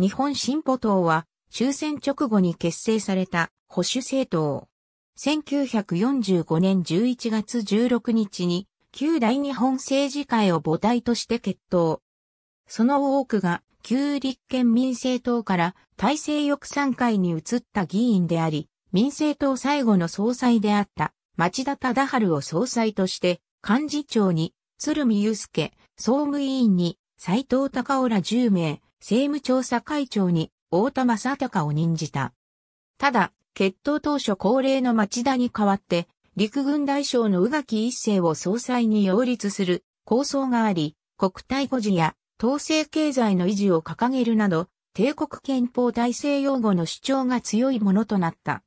日本進歩党は終戦直後に結成された保守政党。1945年11月16日に旧大日本政治会を母体として決闘。その多くが旧立憲民政党から大政翼賛会に移った議員であり、民政党最後の総裁であった町田忠春を総裁として幹事長に鶴見祐介、総務委員に斎藤隆浦10名、政務調査会長に大田正隆を任じた。ただ、決闘当初恒例の町田に代わって、陸軍大将の宇垣一世を総裁に擁立する構想があり、国体護持や統制経済の維持を掲げるなど、帝国憲法大西洋語の主張が強いものとなった。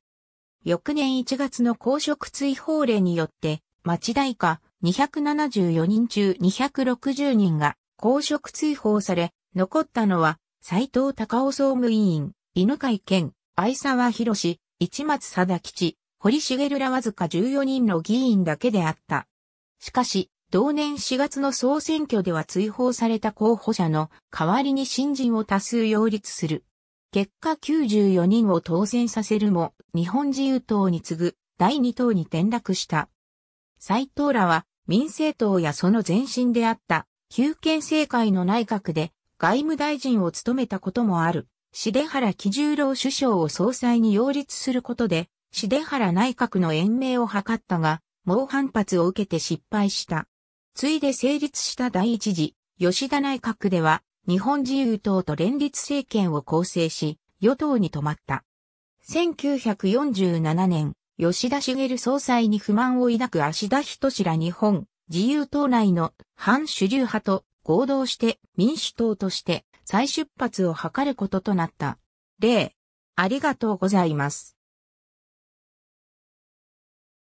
翌年1月の公職追放令によって、町田以下274人中260人が公職追放され、残ったのは、斎藤隆夫総務委員、犬飼健、愛沢博士、市松貞吉、堀茂らわずか14人の議員だけであった。しかし、同年4月の総選挙では追放された候補者の代わりに新人を多数擁立する。結果94人を当選させるも、日本自由党に次ぐ第2党に転落した。斎藤らは民政党やその前身であった、旧憲政界の内閣で外務大臣を務めたこともある、茂原喜十郎首相を総裁に擁立することで、茂原内閣の延命を図ったが、猛反発を受けて失敗した。ついで成立した第一次、吉田内閣では、日本自由党と連立政権を構成し、与党に止まった。1947年、吉田茂総裁に不満を抱く足田志ら日本、自由党内の反主流派と合同して民主党として再出発を図ることとなった。例、ありがとうございます。